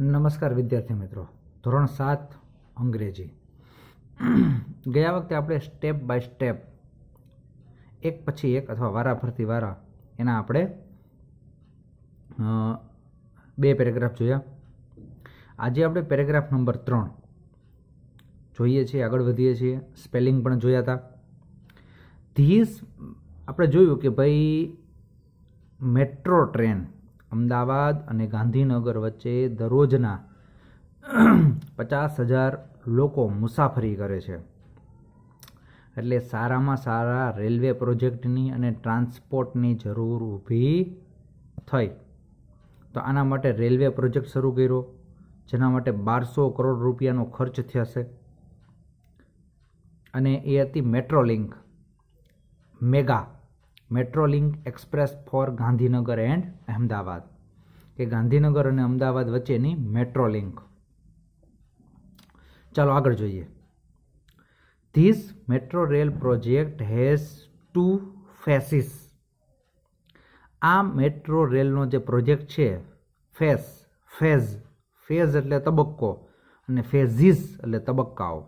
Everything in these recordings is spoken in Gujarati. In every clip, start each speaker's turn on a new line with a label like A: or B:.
A: નમસ્કાર વિદ્યાર્થી મિત્રો ધોરણ સાત અંગ્રેજી ગયા વખતે આપણે સ્ટેપ બાય સ્ટેપ એક પછી એક અથવા વારા ફરતી વારા એના આપણે બે પેરેગ્રાફ જોયા આજે આપણે પેરેગ્રાફ નંબર ત્રણ જોઈએ છીએ આગળ વધીએ છીએ સ્પેલિંગ પણ જોયા હતા ધીસ આપણે જોયું કે ભાઈ મેટ્રો ટ્રેન અમદાવાદ અને ગાંધીનગર વચ્ચે દરરોજના પચાસ હજાર લોકો મુસાફરી કરે છે એટલે સારામાં સારા રેલવે પ્રોજેક્ટની અને ટ્રાન્સપોર્ટની જરૂર ઊભી થઈ તો આના માટે રેલવે પ્રોજેક્ટ શરૂ કર્યો જેના માટે બારસો કરોડ રૂપિયાનો ખર્ચ થશે અને એ હતી metro link Mega metro link express for Gandhinagar and Ahmedabad કે ગાંધીનગર અને અમદાવાદ વચ્ચેની મેટ્રો લિંક ચાલો આગળ જોઈએ this metro rail project has two phases આ મેટ્રો રેલનો જે પ્રોજેક્ટ છે ફેસ ફેઝ ફેઝ એટલે તબક્કો અને ફેઝિસ એટલે તબક્કાઓ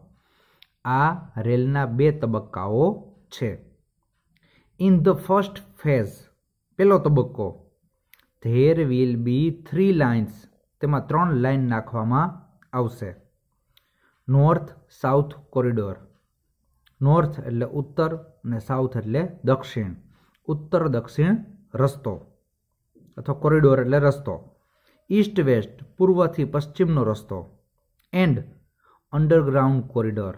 A: આ રેલના બે તબક્કાઓ છે ઇન ધ ફર્સ્ટ ફેઝ પહેલો તબક્કો there will be three lines તેમાં ત્રણ લાઇન નાખવામાં આવશે નોર્થ સાઉથ કોરિડોર નોર્થ એટલે ઉત્તર અને સાઉથ એટલે દક્ષિણ ઉત્તર દક્ષિણ રસ્તો અથવા કોરિડોર એટલે રસ્તો ઈસ્ટ વેસ્ટ પૂર્વથી પશ્ચિમનો રસ્તો એન્ડ અંડરગ્રાઉન્ડ કોરિડોર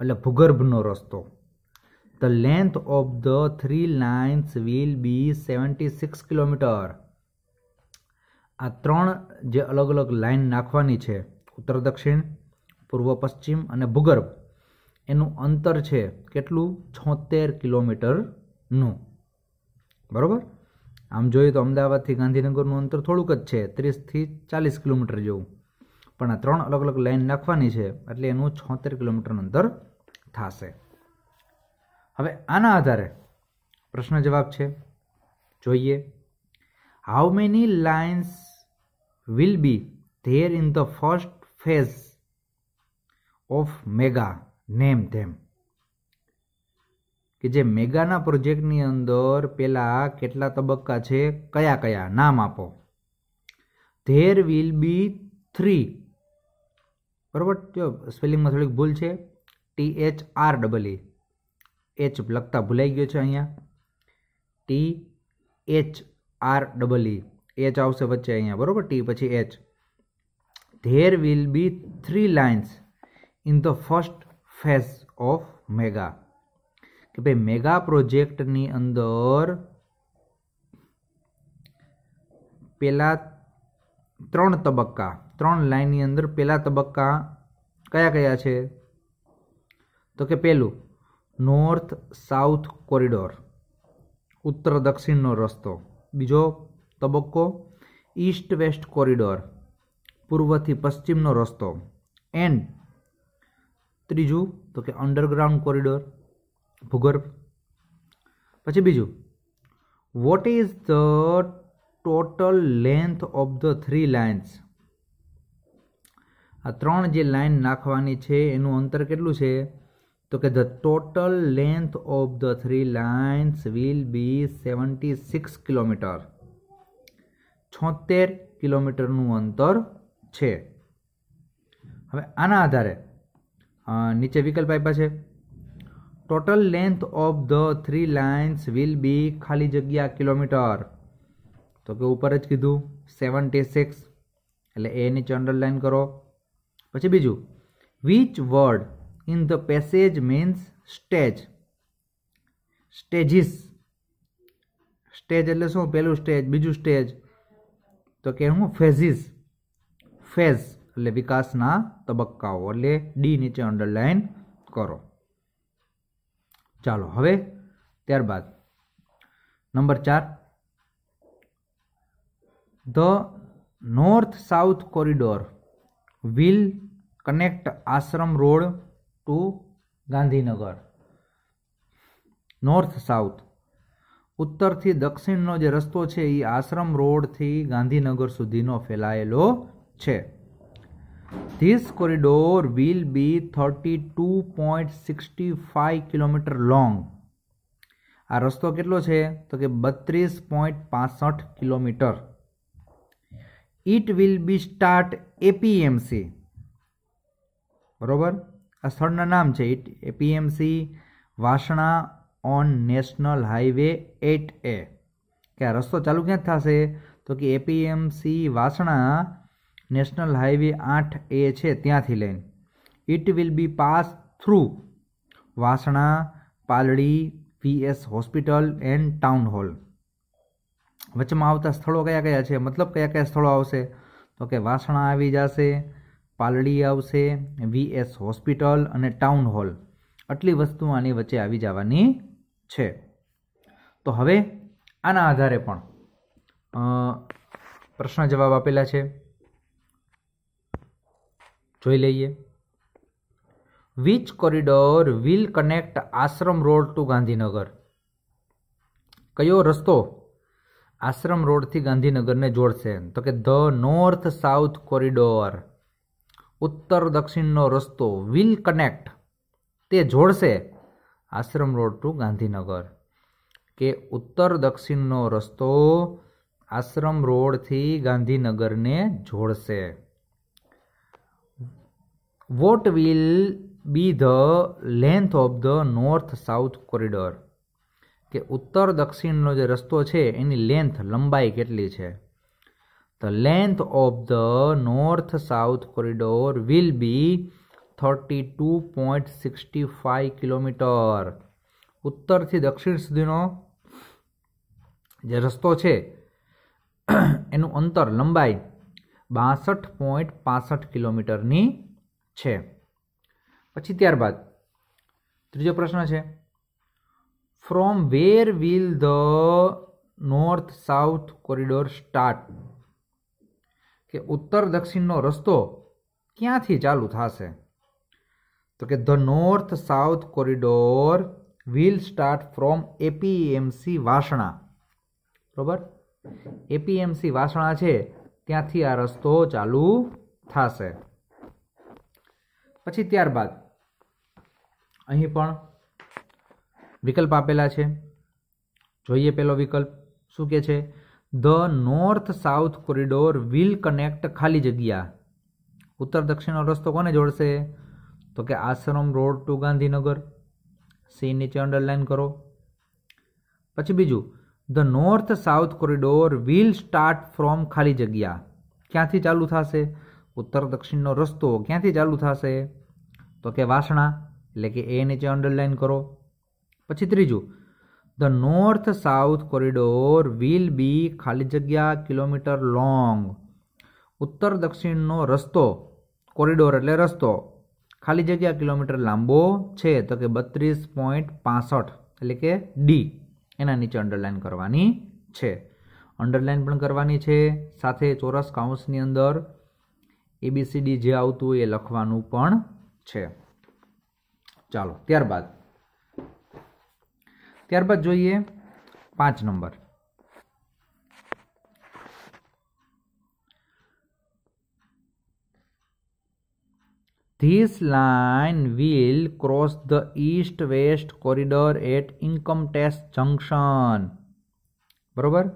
A: એટલે ભૂગર્ભનો રસ્તો The length of the three lines will be 76 kilometre આ ત્રણ જે અલગ અલગ લાઇન નાખવાની છે ઉત્તર દક્ષિણ પૂર્વ પશ્ચિમ અને ભૂગર્ભ એનું અંતર છે કેટલું છોતેર કિલોમીટરનું બરાબર આમ જોઈએ તો અમદાવાદથી ગાંધીનગરનું અંતર થોડુંક જ છે ત્રીસથી ચાલીસ કિલોમીટર જેવું પણ આ ત્રણ અલગ અલગ લાઇન નાખવાની છે એટલે એનું છોતેર કિલોમીટરનું અંતર થશે હવે આના આધારે પ્રશ્ન જવાબ છે જોઈએ how many lines will be there in the first phase of Mega name them કે જે મેગાના પ્રોજેક્ટની અંદર પહેલાં કેટલા તબક્કા છે કયા કયા નામ આપો ધેર વિલ બી થ્રી બરાબર સ્પેલિંગમાં થોડીક ભૂલ છે T H R double E H લખતા ભૂલાઈ ગયો છે અહીંયા T H R double E H આવશે વચ્ચે અહીંયા બરાબર ટી પછી H there will be three lines in the first phase of Mega કે ભાઈ મેગા પ્રોજેક્ટની અંદર પહેલાં ત્રણ તબક્કા ત્રણ લાઇનની અંદર પહેલાં તબક્કા કયા કયા છે તો કે પહેલું નોર્થ સાઉથ કોરિડોર ઉત્તર દક્ષિણનો રસ્તો બીજો તબક્કો ઈસ્ટ વેસ્ટ કોરિડોર પૂર્વથી પશ્ચિમનો રસ્તો એન્ડ ત્રીજું તો કે અંડરગ્રાઉન્ડ કોરિડોર ભૂગર્ભ પછી બીજું what is the total length of the three lines આ ત્રણ જે લાઇન નાખવાની છે એનું અંતર કેટલું છે તો કે the total length of the three lines will be seventy six kilometre છોતેર કિલોમીટરનું અંતર છે હવે આના આધારે નીચે વિકલ્પ આપ્યા છે total length of the three lines will be ખાલી જગ્યા કિલોમીટર તો કે ઉપર જ કીધું સેવન્ટી સિક્સ એટલે એ નીચે અંડરલાઇન કરો પછી બીજું which word in the passage means stage stages stage એટલે શું પહેલું સ્ટેજ બીજું સ્ટેજ તો કે હું ફેઝિસ ફેઝ એટલે વિકાસના તબક્કાઓ એટલે ડી નીચે અંડરલાઈન કરો ચાલો હવે ત્યારબાદ નંબર ચાર the north south corridor will connect Ashram road to Gandhinagar north south ઉત્તરથી દક્ષિણનો જે રસ્તો છે એ આશ્રમ રોડથી ગાંધીનગર સુધીનો ફેલાયેલો છે this corridor will be thirty two point sixty five kilometre long આ રસ્તો કેટલો છે તો કે બત્રીસ પોઈન્ટ પાસઠ કિલોમીટર it will be start APMC બરોબર આ સ્થળના નામ છે it PMC Vasna on national highway at એ કે આ રસ્તો ચાલુ ક્યાં થશે તો કે એપીએમસી વાસણા નેશનલ હાઈવે આઠ એ છે ત્યાંથી લઈને it will be pass through Vasna Paldi PS hospital and town hall વચમાં આવતા સ્થળો કયા કયા છે મતલબ કયા કયા સ્થળો આવશે તો કે વાસણા આવી જશે પાલડી આવશે વીએસ હોસ્પિટલ અને ટાઉન હોલ આટલી વસ્તુ આની વચ્ચે આવી જવાની છે તો હવે આના આધારે પણ પ્રશ્ન જવાબ આપેલા છે જોઈ લઈએ which corridor will connect Ashram road to Gandhinagar કયો રસ્તો આશ્રમ રોડથી ગાંધીનગરને જોડશે તો કે ધ નોર્થ સાઉથ કોરિડોર ઉત્તર દક્ષિણનો રસ્તો વિલ કનેક્ટ તે જોડશે આશ્રમ રોડ ટુ ગાંધીનગર કે ઉત્તર દક્ષિણનો રસ્તો આશ્રમ રોડથી ગાંધીનગરને જોડશે what will be the length of the north south corridor કે ઉત્તર દક્ષિણનો જે રસ્તો છે એની લેન્થ લંબાઈ કેટલી છે The length of the north south corridor will be 32.65 kilometre ઉત્તરથી દક્ષિણ સુધીનો જે રસ્તો છે એનું અંતર લંબાઈ બાસઠ પોઈન્ટ પાસઠ કિલોમીટરની છે પછી ત્યારબાદ ત્રીજો પ્રશ્ન છે from where will the north south corridor start કે ઉત્તર દક્ષિણનો રસ્તો ક્યાંથી ચાલુ થશે તો કે the north south corridor will start from APMC Vasna બરોબર એપીએમસી વાસણા છે ત્યાંથી આ રસ્તો ચાલુ થશે પછી ત્યારબાદ અહીં પણ વિકલ્પ આપેલા છે જોઈએ પેલો વિકલ્પ શું કે છે the north south corridor will connect ખાલી જગ્યા ઉત્તર દક્ષિણનો રસ્તો કોને જોડશે તો કે Ashram road to Gandhinagar C નીચે અંડરલાઇન કરો પછી બીજું the north south corridor will start from ખાલી જગ્યા ક્યાંથી ચાલુ થશે ઉત્તર દક્ષિણનો રસ્તો ક્યાંથી ચાલુ થશે તો કે વાસણા એટલે કે એ નીચે અંડરલાઇન કરો પછી ત્રીજું the north south corridor will be ખાલી જગ્યા કિલોમીટર લોંગ ઉત્તર દક્ષિણનો રસ્તો કોરિડોર એટલે રસ્તો ખાલી જગ્યા કિલોમીટર લાંબો છે તો કે બત્રીસ પોઈન્ટ પાસઠ એટલે કે ડી એના નીચે અંડરલાઇન કરવાની છે અંડરલાઇન પણ કરવાની છે સાથે ચોરસ કાઉન્સની અંદર એબીસીડી જે આવતું એ લખવાનું પણ છે ચાલો ત્યારબાદ ત્યારબાદ જોઈએ પાંચ number this line will cross the east west corridor at income tax junction બરોબર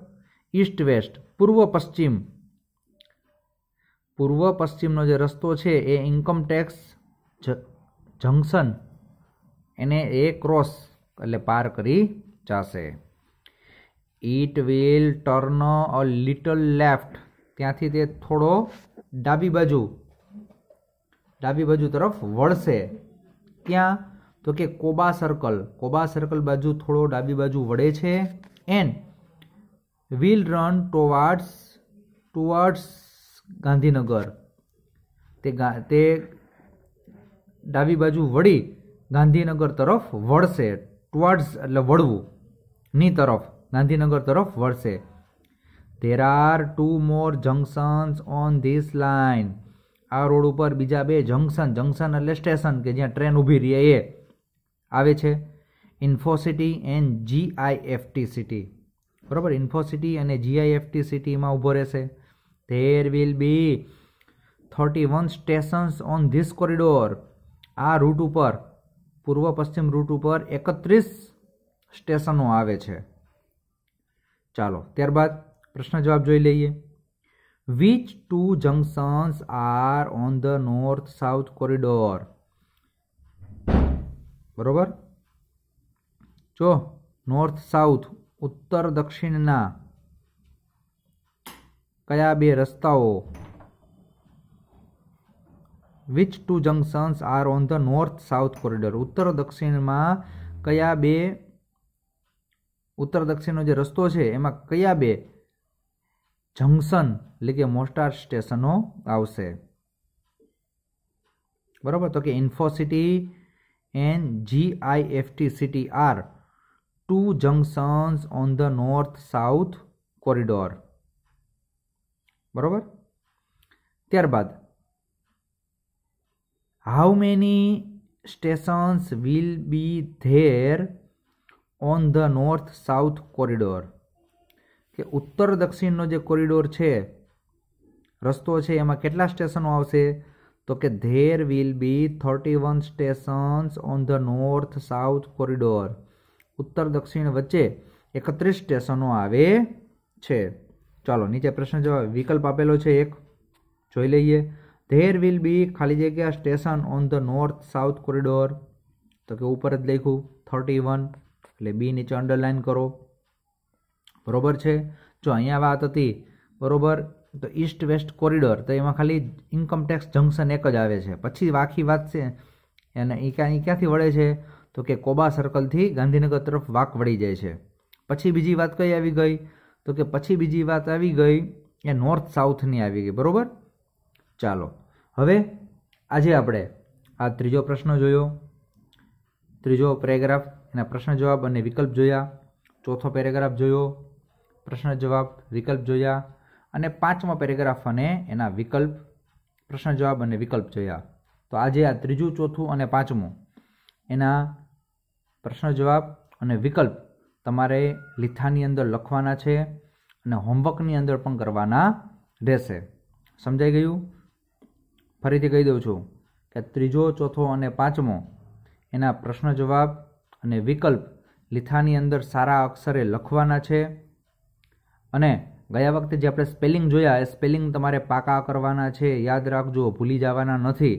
A: ઇસ્ટ વેસ્ટ પૂર્વ પશ્ચિમ પૂર્વ પશ્ચિમનો જે રસ્તો છે એ ઇન્કમ ટેક્સ જંકશન એને એ ક્રોસ એટલે પાર કરી જશે it will turn a little left ત્યાંથી તે થોડો ડાબી બાજુ ડાબી બાજુ તરફ વળશે ક્યાં તો કે કોબા સર્કલ કોબા સર્કલ બાજુ થોડો ડાબી બાજુ વળે છે and will run towards towards Gandhinagar તે તે ડાબી બાજુ વળી ગાંધીનગર તરફ વળશે ટુવાર્ડ્સ એટલે વળવું ની તરફ ગાંધીનગર તરફ વળશે there are two more junctions on this line આ રોડ ઉપર બીજા બે જંકશન જંકશન એટલે સ્ટેશન કે જ્યાં ટ્રેન ઊભી રહે એ આવે છે ઇન્ફોસિટી એન્ડ જીઆઈએફટી સિટી બરાબર ઇન્ફોસિટી અને જીઆઈએફટી સિટીમાં ઊભો રહેશે there will be thirty one stations on this corridor આ રૂટ ઉપર પૂર્વ પશ્ચિમ રૂટ ઉપર એકત્રીસ સ્ટેશનો આવે છે ચાલો ત્યારબાદ પ્રશ્ન જવાબ જોઈ લઈએ which two junctions are on the north south corridor બરોબર જો નોર્થ સાઉથ ઉત્તર દક્ષિણના કયા બે રસ્તાઓ which two junctions are on the north south corridor ઉત્તર દક્ષિણમાં કયા બે ઉત્તર દક્ષિણનો જે રસ્તો છે એમાં કયા બે જંકશન એટલે કે મોસ્ટાર સ્ટેશનો આવશે બરાબર તો કે Infocity an and GIFT city are two junctions on the north south corridor બરાબર ત્યારબાદ how many stations will be there on the north south corridor કે ઉત્તર દક્ષિણનો જે કોરિડોર છે રસ્તો છે એમાં કેટલા સ્ટેશનો આવશે તો કે there will be thirty one stations on the north south corridor ઉત્તર દક્ષિણ વચ્ચે એકત્રીસ સ્ટેશનો આવે છે ચાલો નીચે પ્રશ્ન જવાબ વિકલ્પ આપેલો છે એક જોઈ લઈએ ધેર વિલ બી ખાલી જગ્યા station on the north south corridor તો કે ઉપર જ લખું થર્ટી વન એટલે બી નીચે અંડરલાઇન કરો બરાબર છે જો અહીંયા વાત હતી બરોબર તો ઈસ્ટ વેસ્ટ કોરિડોર તો એમાં ખાલી ઇન્કમટેક્સ જંકશન એક જ આવે છે પછી આખી વાત છે એને એ ક્યાં ક્યાંથી વળે છે તો કે કોબા સર્કલથી ગાંધીનગર તરફ વાક વળી જાય છે પછી બીજી વાત કઈ આવી ગઈ તો કે પછી બીજી વાત આવી ગઈ એ નોર્થ સાઉથની આવી ગઈ બરોબર ચાલો હવે આજે આપણે આ ત્રીજો પ્રશ્ન જોયો ત્રીજો પેરેગ્રાફ એના પ્રશ્ન જવાબ અને વિકલ્પ જોયા ચોથો પેરેગ્રાફ જોયો પ્રશ્ન જવાબ વિકલ્પ જોયા અને પાંચમો પેરેગ્રાફ અને એના વિકલ્પ પ્રશ્ન જવાબ અને વિકલ્પ જોયા તો આજે આ ત્રીજું ચોથું અને પાંચમું એના પ્રશ્ન જવાબ અને વિકલ્પ તમારે લીથાની અંદર લખવાના છે અને હોમવર્કની અંદર પણ કરવાના રહેશે સમજાઈ ગયું ફરીથી કહી દઉં છું કે ત્રીજો ચોથો અને પાંચમો એના પ્રશ્ન જવાબ અને વિકલ્પ લીથાની અંદર સારા અક્ષરે લખવાના છે અને ગયા વખતે જે આપણે સ્પેલિંગ જોયા એ સ્પેલિંગ તમારે પાકા કરવાના છે યાદ રાખજો ભૂલી જવાના નથી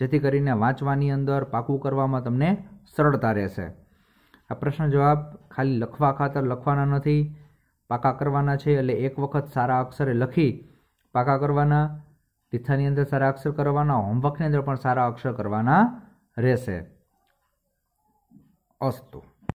A: જેથી કરીને વાંચવાની અંદર પાકું કરવામાં તમને સરળતા રહેશે આ પ્રશ્ન જવાબ ખાલી લખવા ખાતર લખવાના નથી પાકા કરવાના છે એટલે એક વખત સારા અક્ષરે લખી પાકા કરવાના ટીથાની અંદર સારા અક્ષર કરવાના હોમવર્કની અંદર પણ સારા અક્ષર કરવાના રહેશે અસ્તુ